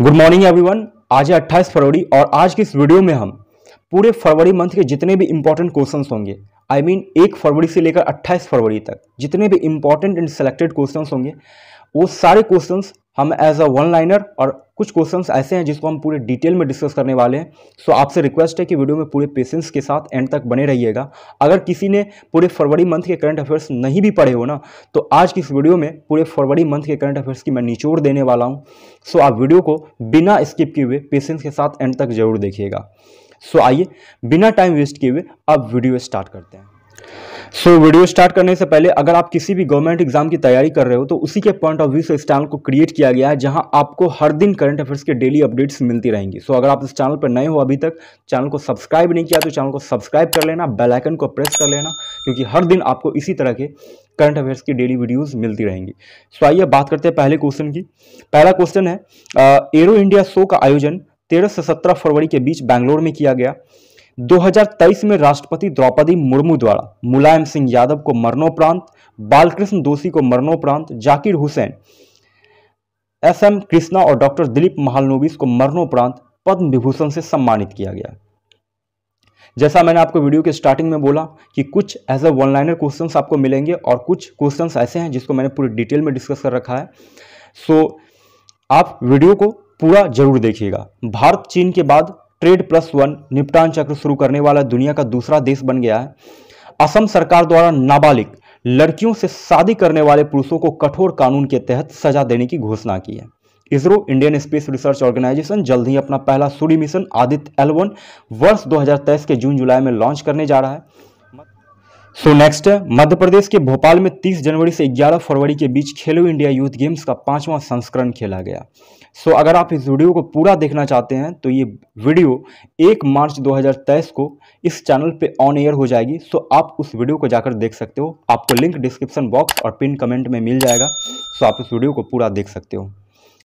good morning everyone आज है अट्ठाईस फरवरी और आज की इस वीडियो में हम पूरे फरवरी मंथ के जितने भी इंपॉर्टेंट क्वेश्चन होंगे आई I मीन mean, एक फरवरी से लेकर अट्ठाईस फरवरी तक जितने भी इंपॉर्टेंट एंड सेलेक्टेड क्वेश्चन होंगे वो सारे क्वेश्चन हम एज अ वन लाइनर और कुछ क्वेश्चन ऐसे हैं जिसको हम पूरे डिटेल में डिस्कस करने वाले हैं सो so, आपसे रिक्वेस्ट है कि वीडियो में पूरे पेशेंस के साथ एंड तक बने रहिएगा अगर किसी ने पूरे फरवरी मंथ के करंट अफेयर्स नहीं भी पढ़े हो ना तो आज की इस वीडियो में पूरे फरवरी मंथ के करंट अफेयर्स की मैं निचोड़ देने वाला हूँ सो so, आप वीडियो को बिना स्किप किए हुए पेशेंस के साथ एंड तक जरूर देखिएगा सो so, आइए बिना टाइम वेस्ट किए हुए अब वीडियो स्टार्ट करते हैं सो so, वीडियो स्टार्ट करने से पहले अगर आप किसी भी गवर्नमेंट एग्जाम की तैयारी कर रहे हो तो उसी के पॉइंट ऑफ व्यू से इस चैनल को क्रिएट किया गया है जहां आपको हर दिन करंट अफेयर्स के डेली अपडेट्स मिलती रहेंगी सो so, अगर आप इस चैनल पर नए हो अभी तक चैनल को सब्सक्राइब नहीं किया तो चैनल को सब्सक्राइब कर लेना बेलाइकन को प्रेस कर लेना क्योंकि हर दिन आपको इसी तरह के करंट अफेयर्स की डेली वीडियोस मिलती रहेंगी सो so, आइए बात करते हैं पहले क्वेश्चन की पहला क्वेश्चन है एरो इंडिया शो का आयोजन तेरह से सत्रह फरवरी के बीच बैंगलोर में किया गया 2023 में राष्ट्रपति द्रौपदी मुर्मू द्वारा मुलायम सिंह यादव को मरणोपरांत बालकृष्ण दोषी को मरणोपरांत जाकिर हुसैन एस एम कृष्णा और डॉक्टर दिलीप महालनोबिस को मरणोपरांत पद्म विभूषण से सम्मानित किया गया जैसा मैंने आपको वीडियो के स्टार्टिंग में बोला कि कुछ as a one liner question आपको मिलेंगे और कुछ क्वेश्चन ऐसे हैं जिसको मैंने पूरी डिटेल में डिस्कस कर रखा है सो so, आप वीडियो को पूरा जरूर देखिएगा भारत चीन के बाद ट्रेड प्लस वन निपटान चक्र शुरू करने वाला दुनिया का दूसरा देश बन गया है असम सरकार द्वारा नाबालिग लड़कियों से शादी करने वाले पुरुषों को कठोर कानून के तहत सजा देने की घोषणा की है ISRO Indian space research organisation जल्द ही अपना पहला सूर्य मिशन आदित्य एल वर्ष 2023 के जून जुलाई में लॉन्च करने जा रहा है सो नेक्स्ट है मध्य प्रदेश के भोपाल में 30 जनवरी से 11 फरवरी के बीच खेलो इंडिया यूथ गेम्स का पांचवा संस्करण खेला गया सो so अगर आप इस वीडियो को पूरा देखना चाहते हैं तो ये वीडियो 1 मार्च 2023 को इस चैनल पे ऑन एयर हो जाएगी सो so आप उस वीडियो को जाकर देख सकते हो आपको लिंक डिस्क्रिप्शन बॉक्स और पिन कमेंट में मिल जाएगा सो so आप उस वीडियो को पूरा देख सकते हो